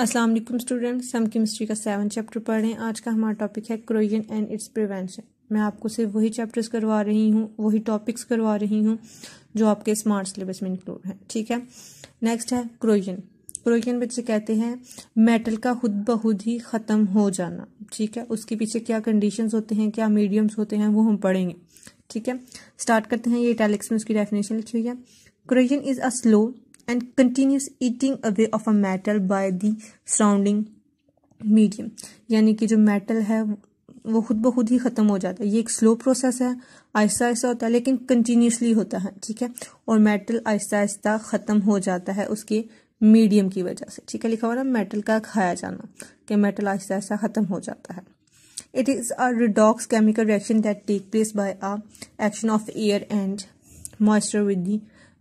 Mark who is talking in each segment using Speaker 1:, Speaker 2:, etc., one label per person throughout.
Speaker 1: Aslam student students हम chemistry का seven chapter पढ़ रहे हैं आज का हमारा टॉपिक है क्रोजन एंड इट्स प्रिवेंशन मैं आपको सिर्फ वही चैप्टर्स करवा रही हूँ वही टॉपिक्स करवा रही हूँ जो आपके स्मार्ट सिलेबस में इंक्लूड हैं ठीक है नेक्स्ट है क्रोजन क्रोजन बच्चे कहते हैं मेटल का खुद ब खुद ही ख़त्म हो जाना ठीक है उसके पीछे क्या कंडीशन होते हैं क्या मीडियम्स होते हैं वो हम पढ़ेंगे ठीक है स्टार्ट करते हैं ये इटैलिक्स में उसकी डेफिनेशन लिखी हुई है corrosion is a slow and continues eating away of a metal by the surrounding medium यानी कि जो metal है वो खुद ब खुद ही ख़त्म हो जाता है ये एक स्लो प्रोसेस है आहिस्ता आहिस्ता होता है लेकिन कंटिन्यूसली होता है ठीक है और मेटल आहिस्ता आहिस्ता ख़त्म हो जाता है उसके मीडियम की वजह से ठीक है लिखा हुआ ना मेटल का खाया जाना कि मेटल आहिस्ता आहिस्ता ख़त्म हो जाता है it is a redox chemical reaction that take place by a action of air and moisture with the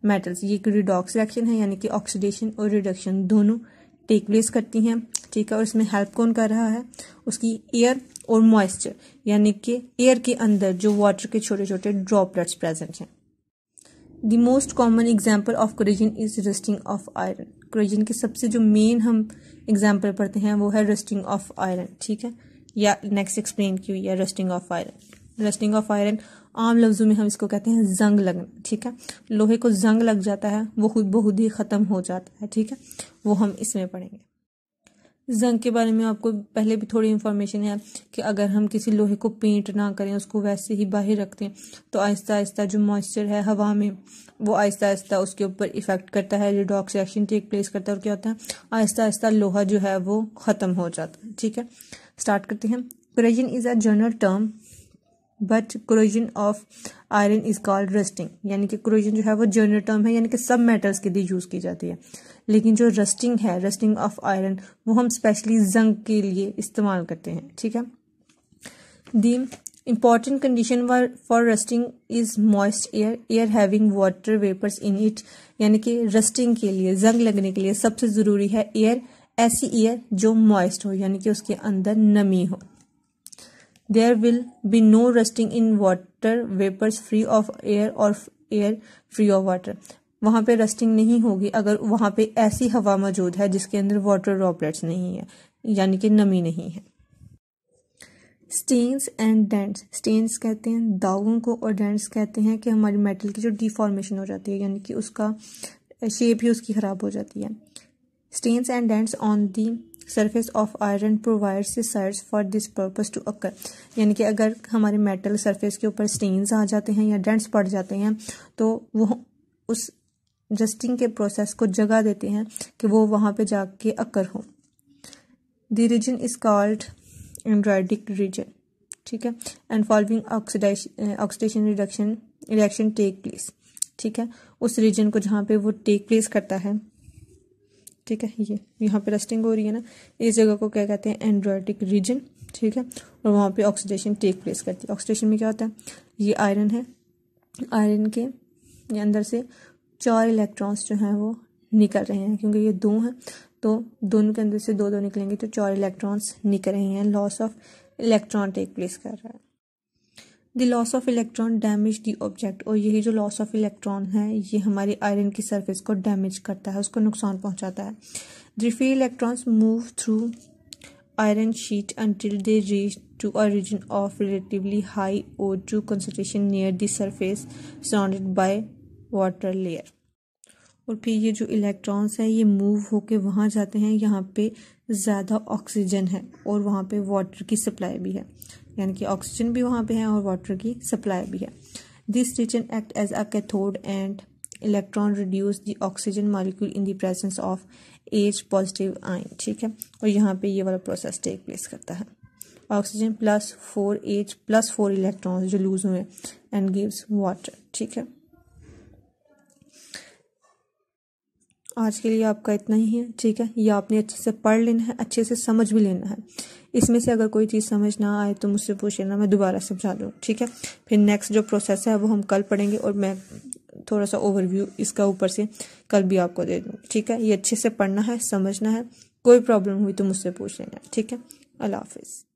Speaker 1: metals ये एक रिडॉक्स रिएक्शन है यानी कि ऑक्सीडेशन और रिडक्शन दोनों टेक प्लेस करती हैं ठीक है और इसमें हेल्प कौन कर रहा है उसकी एयर और मॉइस्चर यानी कि एयर के अंदर जो वाटर के छोटे छोटे ड्रॉपलेट्स प्रेजेंट हैं the most common example of corrosion is rusting of iron corrosion के सबसे जो मेन हम एग्जाम्पल पढ़ते हैं वो है रस्टिंग ऑफ आयरन ठीक है या नेक्स्ट एक्सप्लेन की हुई है rusting of iron rusting of iron आम लफ्जों में हम इसको कहते हैं जंग लगना ठीक है लोहे को जंग लग जाता है वो खुद बहुत ही ख़त्म हो जाता है ठीक है वो हम इसमें पढ़ेंगे जंग के बारे में आपको पहले भी थोड़ी इन्फॉर्मेशन है कि अगर हम किसी लोहे को पेंट ना करें उसको वैसे ही बाहर रखते हैं तो आहिस्ता आहिस्ता जो मॉइस्चर है हवा में वो आहिस्ता आहिस्ता उसके ऊपर इफेक्ट करता है रिडॉक्स एक्शन टेक प्लेस करता है और क्या होता है आहिस्ता आहिस्ता लोहा जो है वो ख़त्म हो जाता है ठीक है स्टार्ट करते हैं corrosion is a general term but corrosion of iron is called rusting यानी कि क्रोजन जो है वो जर्नल टर्म है यानी कि सब मेटल्स के लिए यूज़ की जाती है लेकिन जो रस्टिंग है रस्टिंग ऑफ आयरन वो हम स्पेशली जंग के लिए इस्तेमाल करते हैं ठीक है the important condition for rusting is moist air air having water vapours in it यानी कि रस्टिंग के लिए जंग लगने के लिए सबसे ज़रूरी है एयर ऐसी एयर जो मॉइस्ट हो यानी कि उसके अंदर नमी हो There will be no rusting in water vapors free of air or air free of water. वहां पे रस्टिंग नहीं होगी अगर वहां पे ऐसी हवा मौजूद है जिसके अंदर वाटर रॉपलेट्स नहीं है यानी कि नमी नहीं है स्टेन्स एंड डेंट्स स्टेन्स कहते हैं दागों को और डेंट्स कहते हैं कि हमारे मेटल की जो डिफॉर्मेशन हो जाती है यानी कि उसका शेप ही उसकी ख़राब हो जाती है stains and dents on the surface of iron provides sites for this purpose to occur यानी कि अगर हमारे मेटल सरफेस के ऊपर स्टेन्स आ जाते हैं या डेंट्स पड़ जाते हैं तो वो उस जस्टिंग के प्रोसेस को जगह देते हैं कि वो वहाँ पे जाके अक्कर हो the region is called anodic region ठीक है and following oxidation reduction reaction take place ठीक है उस रीजन को जहाँ पे वो टेक प्लेस करता है ठीक है ये यहाँ पे रस्टिंग हो रही है ना इस जगह को क्या कहते हैं एंड्रॉयटिक रीजन ठीक है और वहाँ पे ऑक्सीडेशन टेक प्लेस करती है ऑक्सीडेशन में क्या होता है ये आयरन है आयरन के अंदर से चार इलेक्ट्रॉन्स जो हैं वो निकल रहे हैं क्योंकि ये दो हैं तो दोनों के अंदर से दो दो निकलेंगे तो चार इलेक्ट्रॉन्स निकल रहे हैं loss of electron take place कर रहा है the loss of electron damage the object और यही जो लॉस ऑफ इलेक्ट्रॉन है ये हमारे आयरन की सरफेस को डैमेज करता है उसको नुकसान पहुंचाता है the free electrons move through iron sheet until they reach to a of relatively high O two concentration near the surface surrounded by water layer और फिर ये जो इलेक्ट्रॉन्स हैं ये मूव होके वहाँ जाते हैं यहाँ पे ज़्यादा ऑक्सीजन है और वहाँ पे वाटर की सप्लाई भी है यानी कि ऑक्सीजन भी वहाँ पे है और वाटर की सप्लाई भी है this region act as a cathode and electron reduce the oxygen molecule in the presence of H positive ion ठीक है और यहाँ पे ये वाला प्रोसेस टेक प्लेस करता है oxygen plus four H plus four electron जो लूज हुए एंड गिव्स वाटर ठीक है आज के लिए आपका इतना ही है ठीक है ये आपने अच्छे से पढ़ लेना है अच्छे से समझ भी लेना है इसमें से अगर कोई चीज़ समझ ना आए तो मुझसे पूछ लेना मैं दोबारा समझा दूँ ठीक है फिर नेक्स्ट जो प्रोसेस है वो हम कल पढ़ेंगे और मैं थोड़ा सा ओवरव्यू इसका ऊपर से कल भी आपको दे दूँ ठीक है ये अच्छे से पढ़ना है समझना है कोई प्रॉब्लम हुई तो मुझसे पूछ लेना ठीक है अल्लाह हाफिज़